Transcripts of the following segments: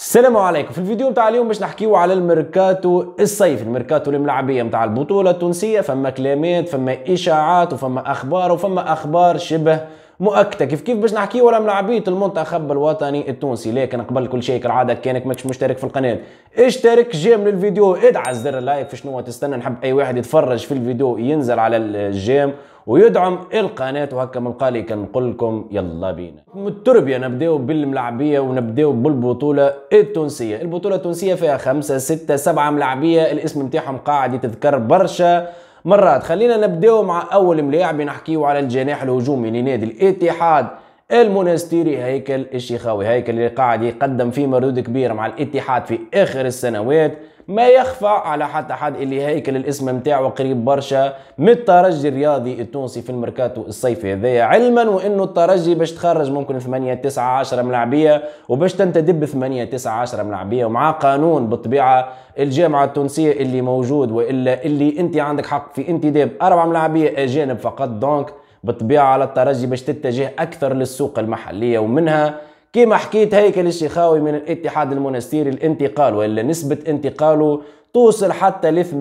السلام عليكم في الفيديو نتاع اليوم باش نحكيو على الميركاتو الصيفي الميركاتو الملعبيه نتاع البطوله التونسيه فما كلامات فما اشاعات وفما اخبار وفما اخبار شبه مؤكده كيف كيف باش نحكيو على ملعبيه المنتخب الوطني التونسي لكن قبل كل شيء كالعاده كانك ماكش مشترك في القناه اشترك جيم للفيديو ادعس زر اللايك في شنو تستنى نحب اي واحد يتفرج في الفيديو ينزل على الجيم ويدعم القناه وهكا من قالي كنقول لكم يلا بينا من التربيه نبداو بالملاعبيه ونبداو بالبطوله التونسيه البطوله التونسيه فيها خمسة ستة سبعة ملاعبيه الاسم نتاعهم قاعد يتذكر برشا مرات خلينا نبداو مع اول ملاعب نحكيو على الجناح الهجومي لنادي الاتحاد المنستيري هيكل الشيخاوي هيكل اللي قاعد يقدم فيه مردود كبير مع الاتحاد في اخر السنوات ما يخفى على حتى حد اللي هيكل الاسم نتاعو قريب برشا من الترجي الرياضي التونسي في الميركاتو الصيفي هذايا علما وانه الترجي باش تخرج ممكن 8 9 10 ملاعبيه وباش تنتدب 8 9 10 ملاعبيه ومع قانون بالطبيعه الجامعه التونسيه اللي موجود والا اللي انت عندك حق في انتداب اربع ملاعبيه اجانب فقط دونك بالطبيعه على الترجي باش تتجه اكثر للسوق المحليه ومنها كما حكيت هيكل الشيخاوي من الاتحاد المونستيري الانتقال ولا نسبة انتقاله توصل حتى ل 80%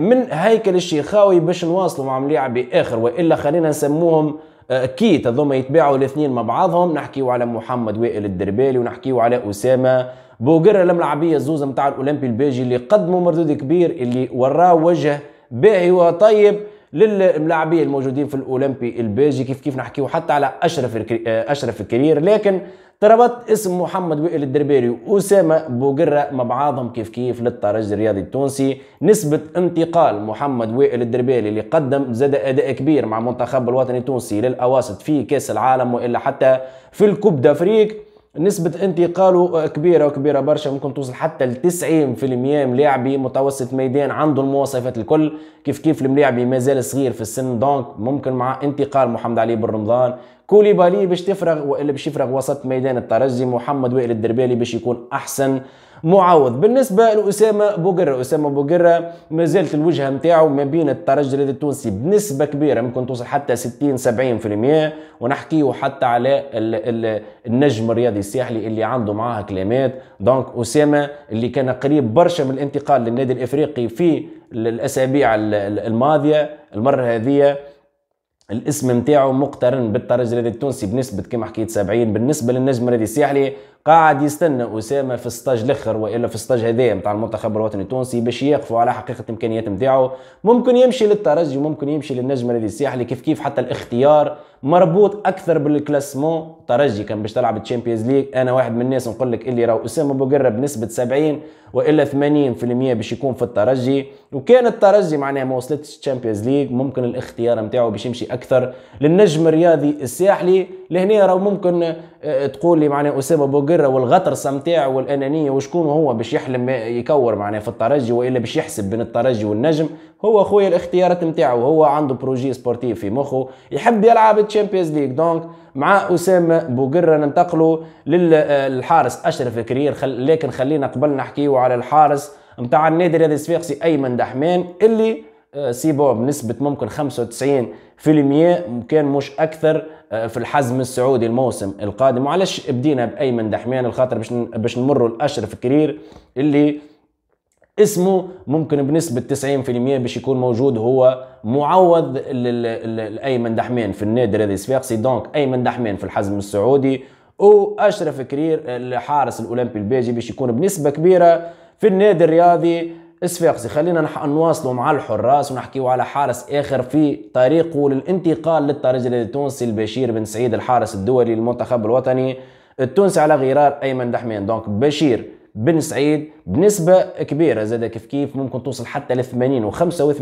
من هيكل الشيخاوي باش نواصلوا مع مليعة اخر والا خلينا نسموهم آه، كيت هذوما يتباعوا الاثنين مع بعضهم نحكيو على محمد وائل الدربالي ونحكيو على اسامه بوقرة الملعبيه الزوز متاع الاولمبي الباجي اللي قدموا مردود كبير اللي وراه وجه باهي وطيب للملاعبيه الموجودين في الاولمبي البيجي كيف كيف نحكيو حتى على اشرف آه، اشرف الكرير لكن تربط اسم محمد وائل الدربيري واسامه بوقره مع بعضهم كيف كيف للترجي الرياضي التونسي نسبه انتقال محمد وائل الدربيري اللي قدم زاد اداء كبير مع منتخب الوطني التونسي للاواسط في كاس العالم والا حتى في الكوب دافريك نسبة انتقاله كبيرة وكبيرة برشا ممكن توصل حتى ل 90% ملاعبي متوسط ميدان عنده المواصفات الكل كيف كيف الملاعبي مازال صغير في السن دونك ممكن مع انتقال محمد علي بن رمضان كوليبالي باش تفرغ والا باش يفرغ وسط ميدان الترجي محمد وائل الدربالي باش يكون احسن معوض بالنسبه لاسامه بوقره اسامه بوقره ما زالت الوجهه نتاعو ما بين الترجي التونسي بنسبه كبيره ممكن توصل حتى 60 70% ونحكيه حتى على النجم الرياضي الساحلي اللي عنده معاه كلمات دونك اسامه اللي كان قريب برشا من الانتقال للنادي الافريقي في الاسابيع الماضيه المره هذه الاسم نتاعو مقترن بالترجي الرياضي التونسي بنسبه كما حكيت 70 بالنسبه للنجم الرياضي الساحلي قاعد يستنى اسامه في الستاج الاخر والا في الستاج هذايا نتاع المنتخب الوطني التونسي باش يقفوا على حقيقه الامكانيات نتاعو ممكن يمشي للترجي وممكن يمشي للنجم النادي الساحلي كيف كيف حتى الاختيار مربوط اكثر بالكلاسمون ترجي كان باش تلعب تشامبيونز ليج انا واحد من الناس نقول لك اللي راهو اسامه بوقره بنسبه 70 والا 80% باش يكون في الترجي وكان الترجي معناها ما وصلتش تشامبيونز ليج ممكن الاختيار نتاعو باش يمشي اكثر للنجم الرياضي الساحلي لهنا راهو ممكن آه، تقول لي معناها اسامه بوقره والغطرسه نتاعو والانانيه وشكون هو باش يحلم يكور معناها في الترجي والا باش يحسب بين الترجي والنجم هو خويا الاختيارات نتاعو هو عنده بروجي سبورتيف في مخه يحب يلعب تشامبيونز ليغ دونك مع اسامه بوقره ننتقلوا للحارس آه، اشرف كرير خل... لكن خلينا قبل نحكيو على الحارس نتاع النادي الرياضي الصفاقسي ايمن دحمان اللي آه، سيبو بنسبة ممكن 95% كان مش أكثر آه، في الحزم السعودي الموسم القادم وعلاش بدينا بأيمن دحميان الخاطر باش باش نمروا لأشرف كرير اللي اسمه ممكن بنسبة 90% باش يكون موجود هو معوض لأيمن دحمان في النادي هذا الصفاقسي دونك أيمن دحمان في الحزم السعودي وأشرف كرير الحارس الأولمبي الباجي باش يكون بنسبة كبيرة في النادي الرياضي صفاقسي خلينا نواصلوا مع الحراس ونحكيوا على حارس اخر في طريقه للانتقال للترجي التونسي البشير بن سعيد الحارس الدولي للمنتخب الوطني التونسي على غرار ايمن دحمين دونك بشير بن سعيد بنسبه كبيره زاد كيف كيف ممكن توصل حتى ل 80 و85%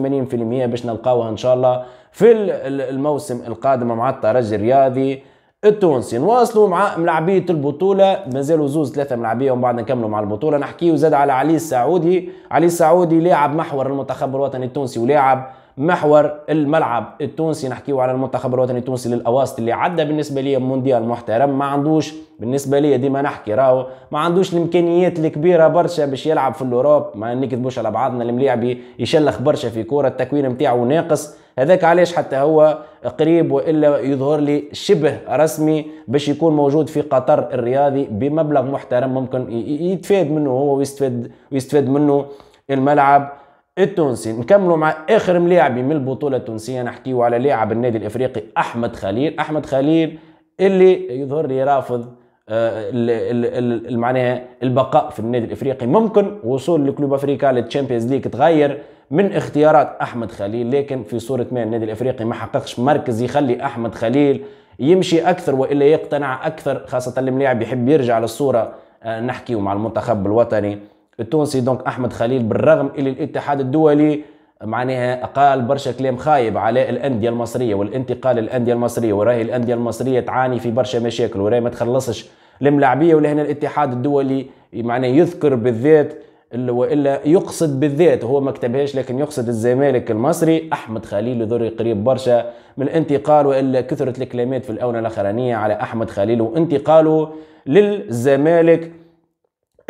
باش نلقاوها ان شاء الله في الموسم القادم مع الترجي الرياضي التونسي نواصلوا مع ملعبيه البطوله مازالوا زوز ثلاثه ملعبيه ومن بعد نكملوا مع البطوله نحكيو زاد على علي السعودي علي السعودي لاعب محور المنتخب الوطني التونسي ولاعب محور الملعب التونسي نحكيو على المنتخب الوطني التونسي للاواسط اللي عدى بالنسبه لي مونديال محترم ما عندوش بالنسبه لي ديما نحكي راهو ما عندوش الامكانيات الكبيره برشا باش يلعب في الاوروب ما نكذبوش على بعضنا الملاعبي يشلخ برشا في كوره التكوين نتاعو ناقص هذاك علاش حتى هو قريب والا يظهر لي شبه رسمي باش يكون موجود في قطر الرياضي بمبلغ محترم ممكن يتفاد منه هو ويستفاد ويستفاد منه الملعب التونسي نكملوا مع اخر ملاعبي من البطوله التونسيه نحكيو على لاعب النادي الافريقي احمد خليل احمد خليل اللي يظهر لي رافض آه، معناها البقاء في النادي الافريقي ممكن وصول لكلوب افريكا للتشامبيونز ليج تغير من اختيارات احمد خليل لكن في صوره ما النادي الافريقي ما حققش مركز يخلي احمد خليل يمشي اكثر والا يقتنع اكثر خاصه الملاعب يحب يرجع للصوره آه، نحكيو مع المنتخب الوطني التونسي دونك احمد خليل بالرغم اللي الاتحاد الدولي معناها قال برشا كلام خايب على الانديه المصريه والانتقال للانديه المصريه وراهي الانديه المصريه تعاني في برشا مشاكل وراهي ما تخلصش الملاعبيه ولهنا الاتحاد الدولي معناه يذكر بالذات والا يقصد بالذات هو ما كتبهاش لكن يقصد الزمالك المصري احمد خليل ذري قريب برشا من الانتقال والا كثره الكلمات في الاونه الاخرانيه على احمد خليل وانتقاله للزمالك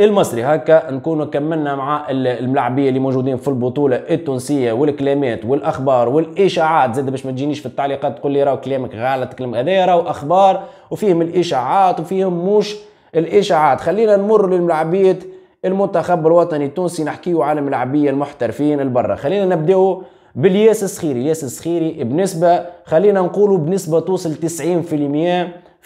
المصري هكا نكونوا كملنا مع الملاعبيه اللي موجودين في البطوله التونسيه والكلمات والاخبار والاشاعات زاد باش ما تجينيش في التعليقات تقول لي راهو كلامك غلط كلام هذا راهو اخبار وفيهم الاشاعات وفيهم مش الاشاعات خلينا نمر للملاعبيه المنتخب الوطني التونسي نحكيو على ملعبيه المحترفين البرا خلينا نبداو بالياس الصخيري ياس الصخيري بنسبه خلينا نقوله بنسبه توصل 90%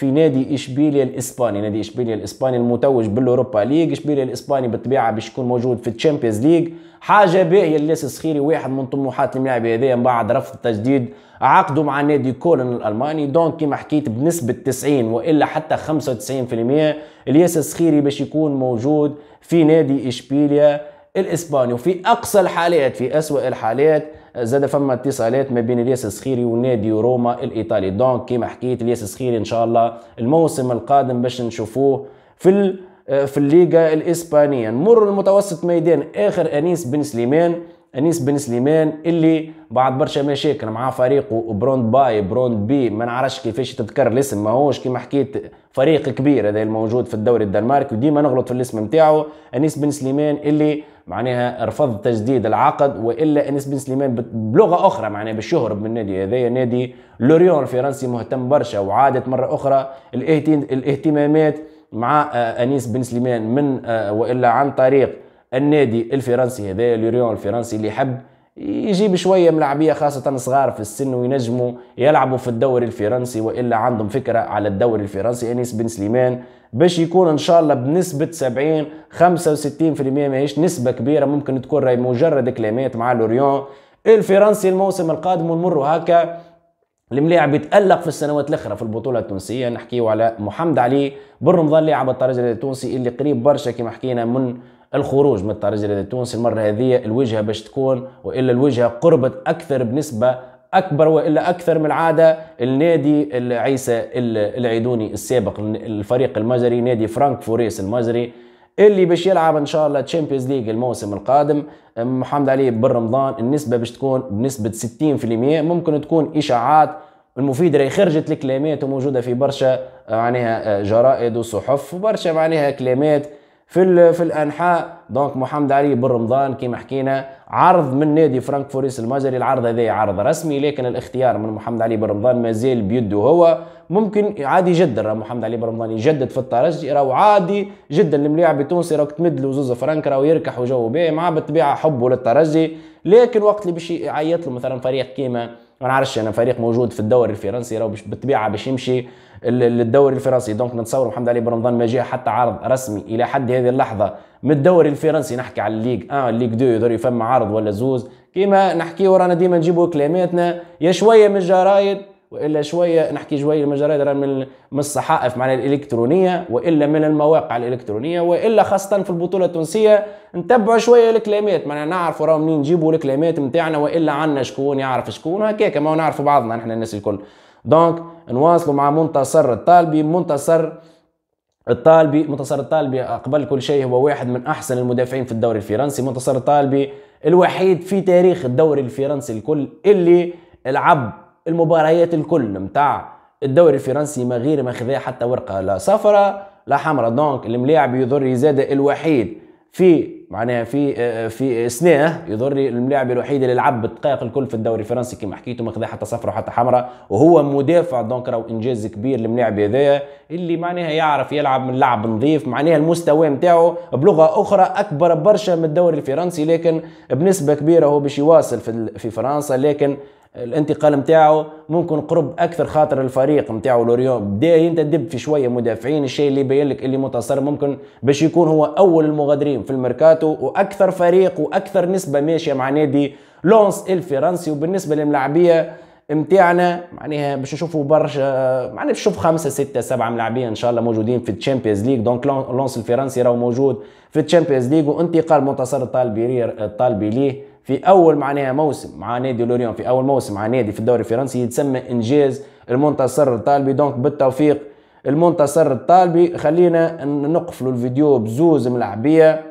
في نادي اشبيليا الاسباني نادي اشبيليا الاسباني المتوج بالاوروبا ليج اشبيليا الاسباني بالطبيعه باش يكون موجود في الشامبيونز ليج حاجه باهيه للناس الصخيري واحد من طموحات الملاعب هذايا من بعد رفض التجديد عقده مع نادي كولن الالماني دونك كيما حكيت بنسبه 90 والا حتى 95% الياس الصخيري باش يكون موجود في نادي اشبيليا الاسباني وفي اقصى الحالات في اسوء الحالات زاد فما اتصالات ما بين الياس الصخيري ونادي روما الايطالي دونك كيما حكيت الياس الصخيري ان شاء الله الموسم القادم باش نشوفوه في في الليغا الاسبانيه نمر المتوسط ميدان اخر انيس بن سليمان انيس بن سليمان اللي بعد برشا مشاكل مع فريقه بروند باي بروند بي ما نعرفش كيفاش تذكر الاسم ماهوش كيما حكيت فريق كبير هذا الموجود في الدوري الدنماركي وديما نغلط في الاسم نتاعو انيس بن سليمان اللي معناها رفض تجديد العقد والا انس بن سليمان بلغه اخرى معناها بالشهر بالنادي هذا نادي لوريون الفرنسي مهتم برشا وعادت مره اخرى الاهتمامات مع آه، انيس بن سليمان من آه، والا عن طريق النادي الفرنسي هذا لوريون الفرنسي اللي يحب يجيب شوية ملعبية خاصة صغار في السن وينجموا يلعبوا في الدوري الفرنسي وإلا عندهم فكرة على الدوري الفرنسي أنيس بن سليمان باش يكون ان شاء الله بنسبه 70 65% ماهيش نسبه كبيره ممكن تكون راي مجرد كلامات مع لوريون الفرنسي الموسم القادم ونمروا هكا الملاعب يتالق في السنوات الاخرى في البطوله التونسيه نحكيو على محمد علي بن رمضان لاعب الترجي التونسي اللي قريب برشا كما حكينا من الخروج من الطار الرياضي التونسي المرة هذه الوجهة باش تكون وإلا الوجهة قربت أكثر بنسبة أكبر وإلا أكثر من العادة النادي عيسى العيدوني السابق الفريق المجري نادي فرانك فوريس المجري اللي باش يلعب ان شاء الله تشامبيونز ليج الموسم القادم محمد علي بالرمضان النسبه باش تكون بنسبه 60% ممكن تكون اشاعات المفيد راهي خرجت الكلامات وموجوده في برشا آه، معناها آه، جرائد وصحف وبرشا معناها كلامات في في الانحاء دونك محمد علي بن رمضان كما حكينا عرض من نادي فرانكفوريس المجري العرض هذا عرض رسمي لكن الاختيار من محمد علي بن رمضان مازال بيده هو ممكن عادي جدا راه محمد علي بن رمضان يجدد في الترجي راهو عادي جدا الملاعب التونسي راهو تمد له زوز فرانك راهو يركح وجو به مع بالطبيعه حبه للترجي لكن وقت اللي باش يعيط له مثلا فريق كيما ما نعرفش انا فريق موجود في الدوري الفرنسي راهو بالطبيعه باش يمشي للدوري الفرنسي دونك نتصور محمد علي بن رمضان ما جاء حتى عرض رسمي الى حد هذه اللحظه من الدوري الفرنسي نحكي على الليغ 1 آه، الليغ 2 يقدر يفهم عرض ولا زوز كيما نحكي ورانا ديما نجيبوا كلاماتنا يا شويه من الجرايد والا شويه نحكي شويه المجرات من من الصحائف معناها الالكترونيه والا من المواقع الالكترونيه والا خاصه في البطوله التونسيه نتبعوا شويه الكلمات معناها نعرفوا راه منين نجيبوا الكلمات نتاعنا والا عندنا شكون يعرف شكون هكاك ما نعرفوا بعضنا نحن الناس الكل دونك نواصلوا مع منتصر الطالبي منتصر الطالبي منتصر الطالبي قبل كل شيء هو واحد من احسن المدافعين في الدوري الفرنسي منتصر الطالبي الوحيد في تاريخ الدوري الفرنسي الكل اللي لعب المباريات الكل نتاع الدوري الفرنسي ما غير ما خذا حتى ورقه لا صفراء لا حمراء دونك الملاعب يضري زاد الوحيد في معناها في آه، آه، في آه، سناه يضري الملاعب الوحيد اللي لعب بالدقائق الكل في الدوري الفرنسي كما حكيت ما خذا حتى صفرة وحتى حمراء وهو مدافع دونك راهو انجاز كبير للملاعب هذايا اللي معناها يعرف يلعب من لعب نظيف معناها المستوى نتاعو بلغه اخرى اكبر برشا من الدوري الفرنسي لكن بنسبه كبيره هو باش يواصل في في فرنسا لكن الانتقال نتاعو ممكن قرب اكثر خاطر الفريق نتاعو لوريون بدا انت دب في شويه مدافعين الشيء اللي يبين لك اللي منتصر ممكن باش يكون هو اول المغادرين في الميركاتو واكثر فريق واكثر نسبه ماشيه مع نادي لونس الفرنسي وبالنسبه للملاعبيه نتاعنا معناها باش نشوفوا برشا معناها باش نشوف خمسه سته سبعه ملاعبيه ان شاء الله موجودين في الشامبيونز ليغ دونك لونس الفرنسي راهو موجود في الشامبيونز ليغ وانتقال منتصر طالبي طالبي ليه في اول معناها موسم مع نادي لوريون في اول موسم مع نادي في الدوري الفرنسي يتسمى انجاز المنتصر الطالبي دونك بالتوفيق المنتصر الطالبي خلينا نقفلوا الفيديو بزوز ملعبيه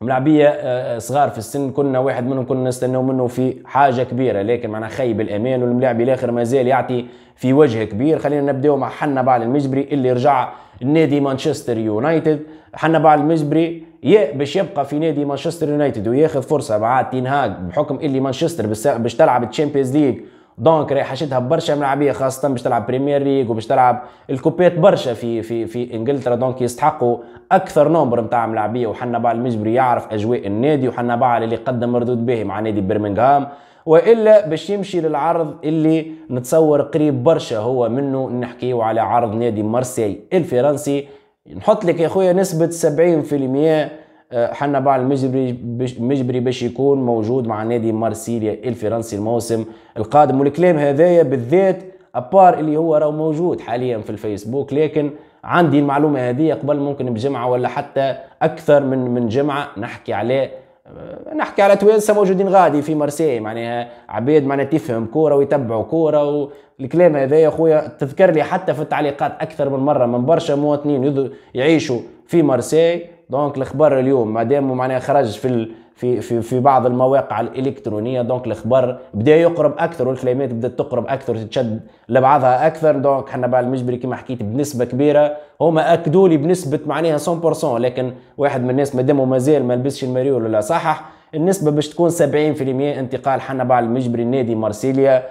ملعبيه آه، آه، صغار في السن كنا واحد منهم كنا نستناو منه في حاجه كبيره لكن معنا خيب الامان والملاعب الاخر مازال يعطي في وجه كبير خلينا نبداو مع حنا بعل المجبري اللي رجع نادي مانشستر يونايتد حنا بعل المجبري يا باش يبقى في نادي مانشستر يونايتد وياخذ فرصه مع تين هاج بحكم اللي مانشستر باش تلعب تشامبيونز ليج دونك ريحشتها برشا ملعبيه خاصه باش تلعب بريمير ليج وباش تلعب الكوبيات برشا في في في انجلترا دونك يستحقوا اكثر نومبر نتاع ملعبيه وحنا بعد المجبري يعرف اجواء النادي وحنا بعد اللي قدم مردود به مع نادي برمنغهام والا باش يمشي للعرض اللي نتصور قريب برشا هو منه نحكيه على عرض نادي مارسي الفرنسي نحط لك يا خويا نسبة 70% آه، حنا بعد المجبري مجبري باش يكون موجود مع نادي مارسيليا الفرنسي الموسم القادم والكلام هذايا بالذات ابار اللي هو راه موجود حاليا في الفيسبوك لكن عندي المعلومه هذه قبل ممكن بجمعه ولا حتى اكثر من من جمعه نحكي عليه أه، نحكي على توانسه موجودين غادي في مرسي معناها عباد معناها تفهم كوره ويتبعوا كوره والكلام هذا يا خويا تذكر لي حتى في التعليقات اكثر من مره من برشا مواطنين يعيشوا في مرسي دونك الخبر اليوم ما دام معناها خرج في في في في بعض المواقع الالكترونيه دونك الاخبار بدا يقرب اكثر والكلمات بدات تقرب اكثر تتشد لبعضها اكثر دونك حنا بعد المجبري كما حكيت بنسبه كبيره هما اكدوا لي بنسبه معناها 100% لكن واحد من الناس مادام مازال ما لبسش الماريو ولا صحح النسبه باش تكون 70% انتقال حنا بعد المجبري النادي مارسيليا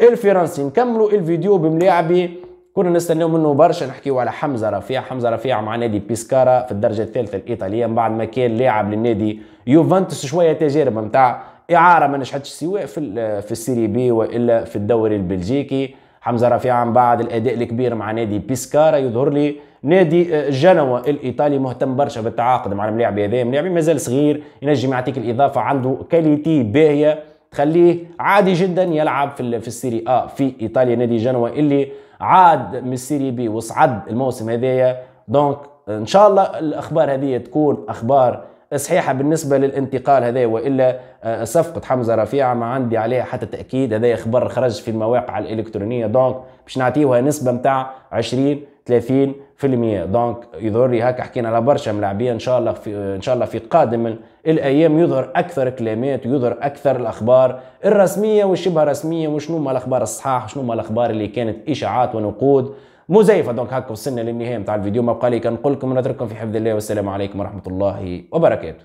الفرنسي نكملوا الفيديو بملاعبي كنا نستناو منه برشا نحكيو على حمزه رفيع حمزه رفيع مع نادي بيسكارا في الدرجه الثالثه الايطاليه من بعد ما كان لاعب للنادي يوفنتوس شويه تجارب نتاع اعاره ما نجحتش سواء في في السيري بي والا في الدوري البلجيكي حمزه رفيع من بعد الاداء الكبير مع نادي بيسكارا يظهر لي نادي آه، جنوة الايطالي مهتم برشا بالتعاقد مع الملاعب هذا ملاعب مازال صغير ينجم يعطيك الاضافه عنده كاليتي باهيه تخليه عادي جدا يلعب في في السيري ا في ايطاليا نادي جنوة اللي عاد من السيري بي وصعد الموسم هذايا دونك ان شاء الله الاخبار هذه تكون اخبار صحيحه بالنسبه للانتقال هذا والا صفقه آه، حمزه رفيعه ما عندي عليها حتى تاكيد هذا خبر خرج في المواقع الالكترونيه دونك باش نعطيوها نسبه نتاع 20 30 في المية دونك يظهر لي هكا حكينا على برشا ملاعبيه ان شاء الله في ان شاء الله في قادم الايام يظهر اكثر كلامات ويظهر اكثر الاخبار الرسميه والشبه رسميه وشنو ما الاخبار الصحاح وشنو ما الاخبار اللي كانت اشاعات ونقود مزيفه دونك هكا وصلنا للنهايه نتاع الفيديو ما بقى لي كنقول لكم نترككم في حفظ الله والسلام عليكم ورحمه الله وبركاته